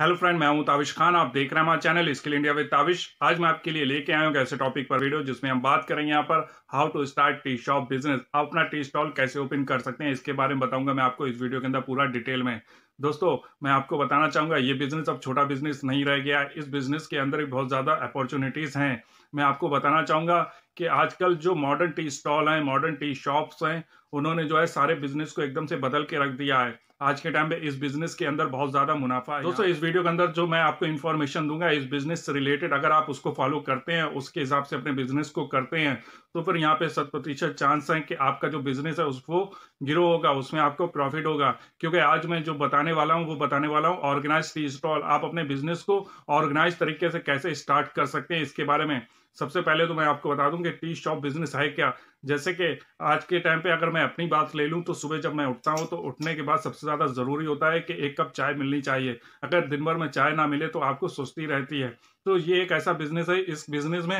Hello friend मैं हूं ताविश खान आप देख रहे हैं हमारा channel skill India with Tavish आज मैं आपके लिए लेके आया हूं ऐसे टॉपिक पर वीडियो जिसमें हम बात करेंगे यहाँ पर how to start tea shop business आप अपना टी स्टॉल कैसे ओपन कर सकते हैं इसके बारे में बताऊंगा मैं आपको इस वीडियो के अंदर पूरा डिटेल में दोस्तों मैं आपको बताना चाहूंगा ये बिजनेस अब छोटा बिजनेस नहीं रह गया इस बिजनेस के अंदर भी बहुत ज्यादा अपॉर्चुनिटीज हैं मैं आपको बताना चाहूंगा कि आजकल जो मॉडर्न टी स्टॉल हैं मॉडर्न टी शॉप्स हैं उन्होंने जो है सारे बिजनेस को एकदम से बदल के रख दिया है आज के टाइम पे इस बिजनेस के अंदर बहुत ज्यादा मुनाफा है दोस्तों इस वीडियो के अंदर जो मैं आपको इन्फॉर्मेशन दूंगा इस बिजनेस से रिलेटेड अगर आप उसको फॉलो करते हैं उसके हिसाब से अपने बिजनेस को करते हैं तो फिर यहाँ पे शत प्रतिशत चांस है कि आपका जो बिजनेस है उसको गिरो होगा उसमें आपको प्रॉफिट होगा क्योंकि आज मैं जो बताने वाला हूँ वो बताने वाला हूँ ऑर्गेनाइज टी स्टॉल आप अपने बिजनेस को ऑर्गेनाइज तरीके से कैसे स्टार्ट कर सकते हैं इसके बारे में सबसे पहले तो मैं आपको बता दूं कि टी शॉप बिजनेस है क्या जैसे कि आज के टाइम पे अगर मैं अपनी बात ले लूं तो सुबह जब मैं उठता हूं तो उठने के बाद सबसे ज़्यादा ज़रूरी होता है कि एक कप चाय मिलनी चाहिए अगर दिन भर में चाय ना मिले तो आपको सुस्ती रहती है तो ये एक ऐसा बिजनेस है इस बिजनेस में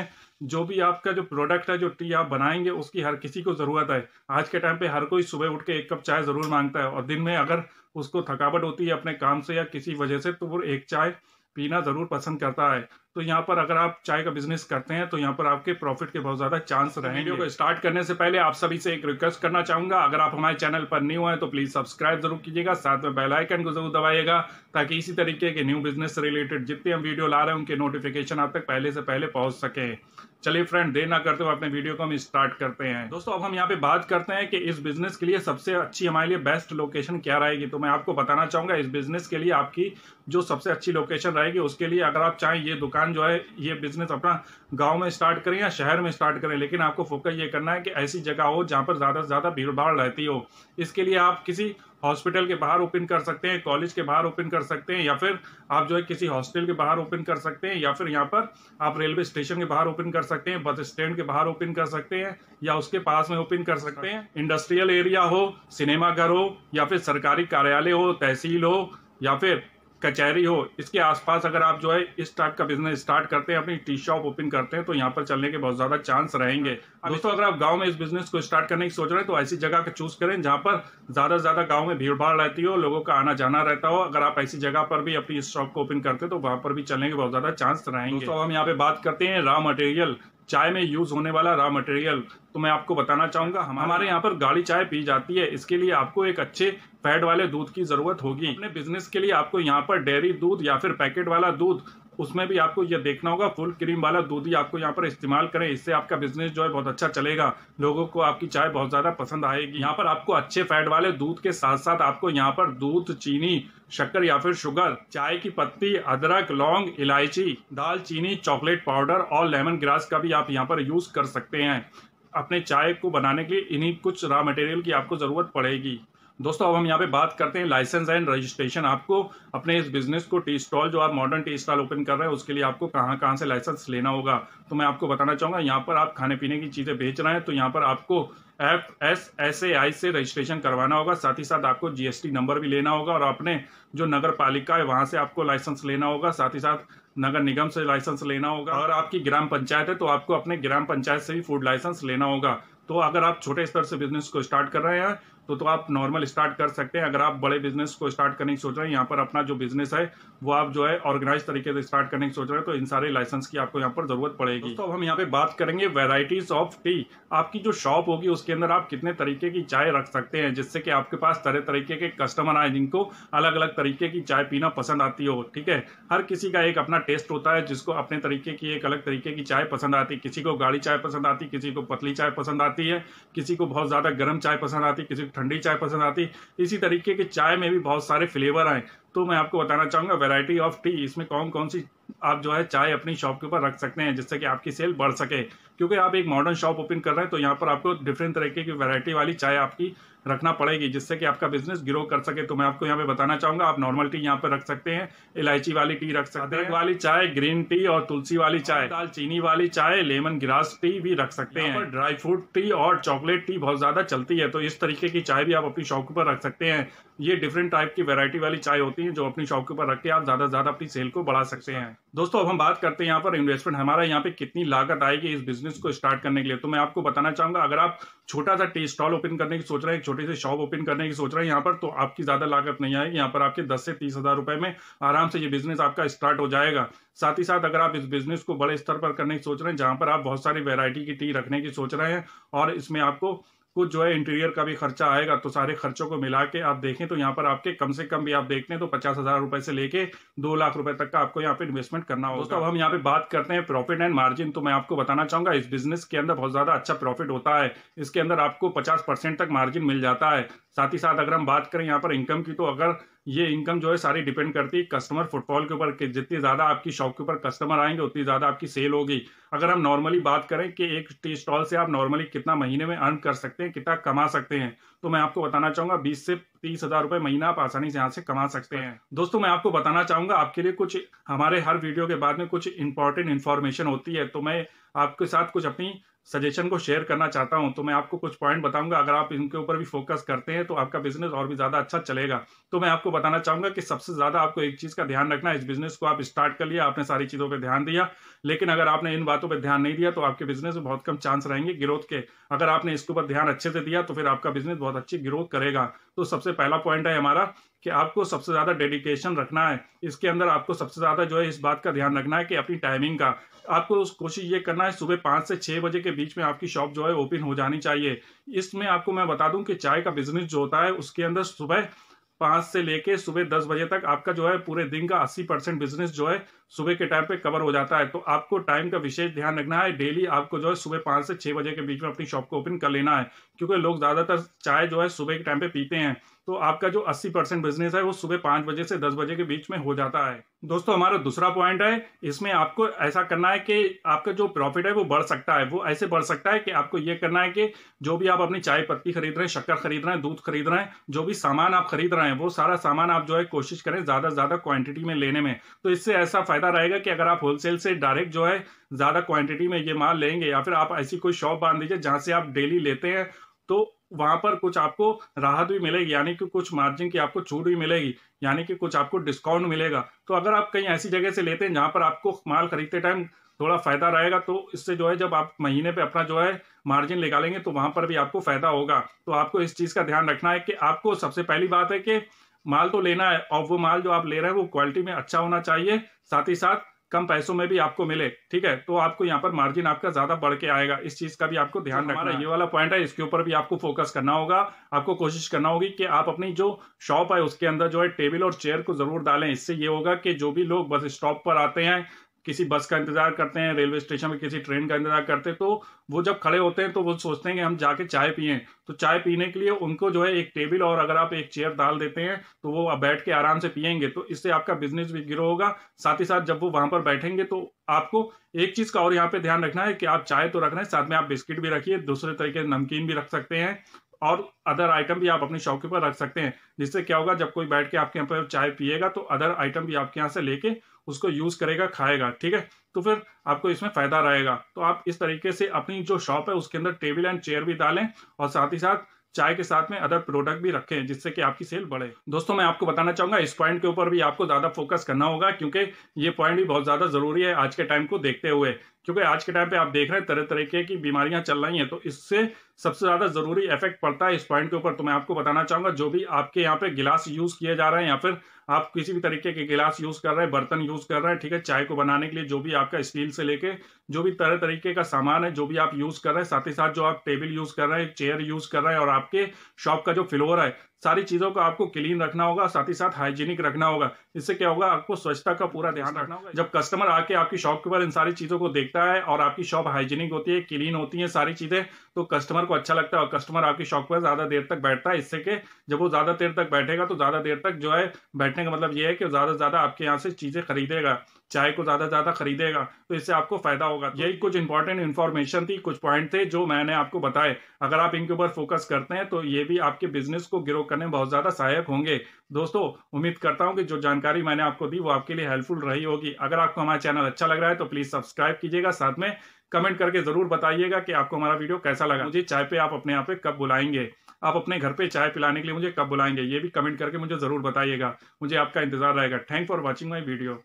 जो भी आपका जो प्रोडक्ट है जो टी आप बनाएंगे उसकी हर किसी को ज़रूरत है आज के टाइम पे हर कोई सुबह उठ के एक कप चाय ज़रूर मांगता है और दिन में अगर उसको थकावट होती है अपने काम से या किसी वजह से तो वो एक चाय पीना ज़रूर पसंद करता है तो यहाँ पर अगर आप चाय का बिजनेस करते हैं तो यहाँ पर आपके प्रॉफिट के बहुत ज़्यादा चांस रहेंगे वीडियो को स्टार्ट करने से पहले आप सभी से एक रिक्वेस्ट करना चाहूँगा अगर आप हमारे चैनल पर न्यू हैं तो प्लीज़ सब्सक्राइब जरूर कीजिएगा साथ में बेल आइकन को जरूर दबाइएगा ताकि इसी तरीके के न्यू बिजनेस से रिलेटेड जितने हम वीडियो ला रहे हैं उनके नोटिफिकेशन आप तक पहले से पहले पहुँच सकें चलिए फ्रेंड देर ना करते हुए अपने वीडियो को हम स्टार्ट करते हैं दोस्तों अब हम यहाँ पे बात करते हैं कि इस बिजनेस के लिए सबसे अच्छी हमारे लिए बेस्ट लोकेशन क्या रहेगी तो मैं आपको बताना चाहूँगा इस बिजनेस के लिए आपकी जो सबसे अच्छी लोकेशन रहेगी जाएगी उसके लिए अगर आप चाहें ये दुकान जो है ये बिजनेस अपना गांव में स्टार्ट करें या शहर में स्टार्ट करें लेकिन आपको फोकस ये करना है कि ऐसी जगह हो जहाँ पर ज़्यादा से ज़्यादा भीड़ भाड़ रहती हो इसके लिए आप किसी हॉस्पिटल के बाहर ओपन कर सकते हैं कॉलेज के बाहर ओपन कर सकते हैं या फिर आप जो है किसी हॉस्टल के बाहर ओपन कर सकते हैं या फिर यहाँ पर आप रेलवे स्टेशन के बाहर ओपन कर सकते हैं बस स्टैंड के बाहर ओपन कर सकते हैं या उसके पास में ओपन कर सकते हैं इंडस्ट्रियल एरिया हो सिनेमा घर हो या फिर सरकारी कार्यालय हो तहसील हो या फिर कचहरी हो इसके आसपास अगर आप जो है इस टाइप का बिजनेस स्टार्ट करते हैं अपनी टी शॉप ओपन करते हैं तो यहाँ पर चलने के बहुत ज़्यादा चांस रहेंगे दोस्तों अगर आप गांव में इस बिजनेस को स्टार्ट करने की सोच रहे हैं तो ऐसी जगह का चूज़ करें जहाँ पर ज़्यादा से ज़्यादा गाँव में भीड़ भाड़ रहती हो लोगों का आना जाना रहता हो अगर आप ऐसी जगह पर भी अपनी इस शॉप को ओपन करते हैं तो वहाँ पर भी चलने के बहुत ज़्यादा चांस रहेंगे तो हम यहाँ पे बात करते हैं रॉ मटेरियल चाय में यूज़ होने वाला रॉ मटेरियल तो मैं आपको बताना चाहूंगा हमारे यहाँ पर गाड़ी चाय पी जाती है इसके लिए आपको एक अच्छे फैट वाले दूध की ज़रूरत होगी अपने बिजनेस के लिए आपको यहाँ पर डेयरी दूध या फिर पैकेट वाला दूध उसमें भी आपको यह देखना होगा फुल क्रीम वाला दूध ही आपको यहाँ पर इस्तेमाल करें इससे आपका बिजनेस जो है बहुत अच्छा चलेगा लोगों को आपकी चाय बहुत ज़्यादा पसंद आएगी यहाँ पर आपको अच्छे फैट वाले दूध के साथ साथ आपको यहाँ पर दूध चीनी शक्कर या फिर शुगर चाय की पत्ती अदरक लौंग इलायची दालचीनी चॉकलेट पाउडर और लेमन ग्रास का भी आप यहाँ पर यूज़ कर सकते हैं अपने चाय को बनाने के लिए इन्हीं कुछ रॉ मटेरियल की आपको ज़रूरत पड़ेगी दोस्तों अब हम यहाँ पे बात करते हैं लाइसेंस एंड रजिस्ट्रेशन आपको अपने इस बिजनेस को टी स्टॉल जो आप मॉडर्न टी स्टॉल ओपन कर रहे हैं उसके लिए आपको कहाँ कहाँ से लाइसेंस लेना होगा तो मैं आपको बताना चाहूँगा यहाँ पर आप खाने पीने की चीज़ें बेच रहे हैं तो यहाँ पर आपको F S S A I से रजिस्ट्रेशन करवाना होगा साथ ही साथ आपको जीएसटी नंबर भी लेना होगा और अपने जो नगर पालिका है वहाँ से आपको लाइसेंस लेना होगा साथ ही साथ नगर निगम से लाइसेंस लेना होगा अगर आपकी ग्राम पंचायत है तो आपको अपने ग्राम पंचायत से भी फूड लाइसेंस लेना होगा तो अगर आप छोटे स्तर से बिजनेस को स्टार्ट कर रहे हैं तो तो आप नॉर्मल स्टार्ट कर सकते हैं अगर आप बड़े बिजनेस को स्टार्ट करने की सोच रहे हैं यहाँ पर अपना जो बिजनेस है वो आप जो है ऑर्गेनाइज तरीके से स्टार्ट करने की सोच रहे हैं तो इन सारे लाइसेंस की आपको यहाँ पर जरूरत पड़ेगी तो हम यहाँ पे बात करेंगे वेराइटीज ऑफ टी आपकी जो शॉप होगी उसके अंदर आप कितने तरीके की चाय रख सकते हैं जिससे कि आपके पास तरह तरीके के कस्टमर आए जिनको अलग अलग तरीके की चाय पीना पसंद आती हो ठीक है हर किसी का एक अपना टेस्ट होता है जिसको अपने तरीके की एक अलग तरीके की चाय पसंद आती है किसी को गाढ़ी चाय पसंद आती किसी को पतली चाय पसंद आती है किसी को बहुत ज़्यादा गर्म चाय पसंद आती किसी को ठंडी चाय पसंद आती इसी तरीके के चाय में भी बहुत सारे फ्लेवर आए तो मैं आपको बताना चाहूँगा वेराइटी ऑफ टी इसमें कौन कौन सी आप जो है चाय अपनी शॉप के ऊपर रख सकते हैं जिससे कि आपकी सेल बढ़ सके क्योंकि आप एक मॉडर्न शॉप ओपन कर रहे हैं तो यहाँ पर आपको डिफरेंट तरीके की वैरायटी वाली चाय आपकी रखना पड़ेगी जिससे कि आपका बिजनेस ग्रो कर सके तो मैं आपको यहाँ पे बताना चाहूंगा आप नॉर्मल टी यहाँ पर रख सकते हैं इलायची वाली टी रख सकते हैं वाली चाय ग्रीन टी और तुलसी वाली चाय हाँ। दाल चीनी वाली चाय लेमन ग्रास टी भी रख सकते हैं ड्राई फ्रूट टी और चॉकलेट टी बहुत ज़्यादा चलती है तो इस तरीके की चाय भी आप अपनी शॉप पर रख सकते हैं ये डिफरेंट टाइप की वेरायटी वाली चाय होती है सकते हैं जो अपनी शॉप के ऊपर रख के आप ज़्यादा से ज़्यादा अपनी सेल को बढ़ा सकते हैं दोस्तों अब हम बात करते हैं यहाँ पर इन्वेस्टमेंट हमारा यहाँ पे कितनी लागत आएगी इस बिजनेस को स्टार्ट करने के लिए तो मैं आपको बताना चाहूंगा अगर आप छोटा सा टी स्टॉल ओपन करने की सोच रहे हैं छोटे से शॉप ओपन करने की सोच रहे हैं यहाँ पर तो आपकी ज़्यादा लागत नहीं आएगी यहाँ पर आपके दस से तीस हज़ार रुपये में आराम से ये बिजनेस आपका स्टार्ट हो जाएगा साथ ही साथ अगर आप इस बिजनेस को बड़े स्तर पर करने की सोच रहे हैं जहां पर आप बहुत सारी वेरायटी की टी रखने की सोच रहे हैं और इसमें आपको कुछ जो है इंटीरियर का भी खर्चा आएगा तो सारे खर्चों को मिला के आप देखें तो यहाँ पर आपके कम से कम भी आप देखते हैं तो पचास हजार रुपए से लेके दो लाख रुपए तक का आपको यहाँ पे इन्वेस्टमेंट करना होगा तो अब हम यहाँ पे बात करते हैं प्रॉफिट एंड मार्जिन तो मैं आपको बताना चाहूंगा इस बिजनेस के अंदर बहुत ज्यादा अच्छा प्रॉफिट होता है इसके अंदर आपको पचास तक मार्जिन मिल जाता है साथ ही साथ अगर हम बात करें यहाँ पर इनकम की तो अगर ये इनकम जो है सारी डिपेंड करती है कस्टमर फुटफॉल के ऊपर जितनी ज़्यादा आपकी शॉप के ऊपर कस्टमर आएंगे उतनी ज़्यादा आपकी सेल होगी अगर हम नॉर्मली बात करें कि एक टी स्टॉल से आप नॉर्मली कितना महीने में अर्न कर सकते हैं कितना कमा सकते हैं तो मैं आपको बताना चाहूँगा बीस से तीस हज़ार रुपये महीना आप आसानी से यहाँ से कमा सकते हैं दोस्तों मैं आपको बताना चाहूँगा आपके लिए कुछ हमारे हर वीडियो के बाद में कुछ इंपॉर्टेंट इन्फॉर्मेशन होती है तो मैं आपके साथ कुछ अपनी सजेशन को शेयर करना चाहता हूं तो मैं आपको कुछ पॉइंट बताऊंगा अगर आप इनके ऊपर भी फोकस करते हैं तो आपका बिजनेस और भी ज़्यादा अच्छा चलेगा तो मैं आपको बताना चाहूंगा कि सबसे ज़्यादा आपको एक चीज़ का ध्यान रखना है इस बिजनेस को आप स्टार्ट कर लिया आपने सारी चीज़ों पर ध्यान दिया लेकिन अगर आपने इन बातों पर ध्यान नहीं दिया तो आपके बिजनेस में बहुत कम चांस रहेंगे ग्रोथ के अगर आपने इसके ऊपर ध्यान अच्छे से दिया तो फिर आपका बिजनेस बहुत अच्छी ग्रोथ करेगा तो सबसे पहला पॉइंट है हमारा कि आपको सबसे ज़्यादा डेडिकेशन रखना है इसके अंदर आपको सबसे ज़्यादा जो है इस बात का ध्यान रखना है कि अपनी टाइमिंग का आपको कोशिश ये करना है सुबह पाँच से छः बजे के बीच में आपकी शॉप जो है ओपन हो जानी चाहिए इसमें आपको मैं बता दूं कि चाय का बिजनेस जो होता है उसके अंदर सुबह पाँच से लेके सुबह दस बजे तक आपका जो है पूरे दिन का अस्सी परसेंट बिजनेस जो है सुबह के टाइम पे कवर हो जाता है तो आपको टाइम का विशेष ध्यान रखना है डेली आपको जो है सुबह पाँच से छः बजे के बीच में अपनी शॉप को ओपन कर लेना है क्योंकि लोग ज़्यादातर चाय जो है सुबह के टाइम पे पीते हैं तो आपका जो 80 परसेंट बिजनेस है वो सुबह पाँच बजे से दस बजे के बीच में हो जाता है दोस्तों हमारा दूसरा पॉइंट है इसमें आपको ऐसा करना है कि आपका जो प्रॉफिट है वो बढ़ सकता है वो ऐसे बढ़ सकता है कि आपको ये करना है कि जो भी आप अपनी चाय पत्ती खरीद रहे हैं शक्कर खरीद रहे हैं दूध खरीद रहे हैं जो भी सामान आप खरीद रहे हैं वो सारा सामान आप जो है कोशिश करें ज़्यादा से ज़्यादा क्वांटिटी में लेने में तो इससे ऐसा फ़ायदा रहेगा कि अगर आप होलसेल से डायरेक्ट जो है ज़्यादा क्वांटिटी में ये माल लेंगे या फिर आप ऐसी कोई शॉप बांध दीजिए जहां से आप डेली लेते हैं तो वहां पर कुछ आपको राहत भी मिलेगी यानी कि कुछ मार्जिन की आपको छूट भी मिलेगी यानी कि कुछ आपको डिस्काउंट मिलेगा तो अगर आप कहीं ऐसी जगह से लेते हैं जहां पर आपको माल खरीदते टाइम थोड़ा फायदा रहेगा तो इससे जो है जब आप महीने पे अपना जो है मार्जिन निकालेंगे तो वहां पर भी आपको फायदा होगा तो आपको इस चीज का ध्यान रखना है कि आपको सबसे पहली बात है कि माल तो लेना है और वो माल जो आप ले रहे हैं वो क्वालिटी में अच्छा होना चाहिए साथ ही साथ कम पैसों में भी आपको मिले ठीक है तो आपको यहाँ पर मार्जिन आपका ज्यादा बढ़ के आएगा इस चीज का भी आपको ध्यान तो रखना है ये वाला पॉइंट है इसके ऊपर भी आपको फोकस करना होगा आपको कोशिश करना होगी कि आप अपनी जो शॉप है उसके अंदर जो है टेबल और चेयर को जरूर डालें इससे ये होगा कि जो भी लोग बस स्टॉप पर आते हैं किसी बस का इंतजार करते हैं रेलवे स्टेशन में किसी ट्रेन का इंतजार करते हैं तो वो जब खड़े होते हैं तो वो सोचते हैं कि हम जाके चाय पिए तो चाय पीने के लिए उनको जो है एक टेबल और अगर आप एक चेयर डाल देते हैं तो वो बैठ के आराम से पियेंगे तो इससे आपका बिजनेस भी ग्रो होगा साथ ही साथ जब वो वहां पर बैठेंगे तो आपको एक चीज का और यहाँ पे ध्यान रखना है कि आप चाय तो रख रहे हैं साथ में आप बिस्किट भी रखिए दूसरे तरीके नमकीन भी रख सकते हैं और अदर आइटम भी आप अपनी शॉप के ऊपर रख सकते हैं जिससे क्या होगा जब कोई बैठ के आपके यहाँ पर चाय पिएगा तो अदर आइटम भी आपके यहाँ से लेके उसको यूज करेगा खाएगा ठीक है तो फिर आपको इसमें फायदा रहेगा तो आप इस तरीके से अपनी जो शॉप है उसके अंदर टेबल एंड चेयर भी डालें और साथ ही साथ चाय के साथ में अदर प्रोडक्ट भी रखें जिससे कि आपकी सेल बढ़े दोस्तों मैं आपको बताना चाहूंगा इस पॉइंट के ऊपर भी आपको ज्यादा फोकस करना होगा क्योंकि ये पॉइंट भी बहुत ज्यादा जरूरी है आज के टाइम को देखते हुए क्योंकि आज के टाइम पे आप देख रहे हैं तरह तरह के की बीमारियां चल रही हैं तो इससे सबसे ज़्यादा ज़रूरी इफेक्ट पड़ता है इस पॉइंट के ऊपर तो मैं आपको बताना चाहूंगा जो भी आपके यहाँ पे गिलास यूज़ किए जा रहे हैं या फिर आप किसी भी तरीके के गिलास यूज़ कर रहे हैं बर्तन यूज़ कर रहे हैं ठीक है चाय को बनाने के लिए जो भी आपका स्टील से लेके जो भी तरह तरीके का सामान है जो भी आप यूज़ कर रहे हैं साथ ही साथ जो आप टेबल यूज़ कर रहे हैं चेयर यूज़ कर रहे हैं और आपके शॉप का जो फ्लोर है सारी चीजों को आपको क्लीन रखना होगा साथ ही साथ हाइजीनिक रखना होगा इससे क्या होगा आपको स्वच्छता का पूरा ध्यान रखना होगा जब कस्टमर आके आपकी शॉप के ऊपर इन सारी चीजों को देखता है और आपकी शॉप हाइजीनिक होती है क्लीन होती है सारी चीजें तो कस्टमर को अच्छा लगता है और कस्टमर आपकी शॉप पर ज्यादा देर तक बैठता है इससे कि जब वो ज्यादा देर तक बैठेगा तो ज्यादा देर तक जो है बैठने का मतलब ये है कि ज्यादा से ज्यादा आपके यहाँ से चीजें खरीदेगा चाय को ज्यादा ज्यादा खरीदेगा तो इससे आपको फायदा होगा यही कुछ इंपॉर्टेंट इन्फॉर्मेशन थी कुछ पॉइंट थे जो मैंने आपको बताए अगर आप इनके ऊपर फोकस करते हैं तो ये भी आपके बिजनेस को ग्रो करने में बहुत ज़्यादा सहायक होंगे दोस्तों उम्मीद करता हूँ कि जो जानकारी मैंने आपको दी वो आपके लिए हेल्पफुल रही होगी अगर आपको हमारा चैनल अच्छा लग रहा है तो प्लीज़ सब्सक्राइब कीजिएगा साथ में कमेंट करके ज़रूर बताइएगा कि आपको हमारा वीडियो कैसा लगा मुझे चाय पे आप अपने यहाँ पे कब बुलाएंगे आप अपने घर पे चाय पिलाने के लिए मुझे कब बुलाएंगे ये भी कमेंट करके मुझे ज़रूर बताइएगा मुझे आपका इंतजार रहेगा thank for watching my video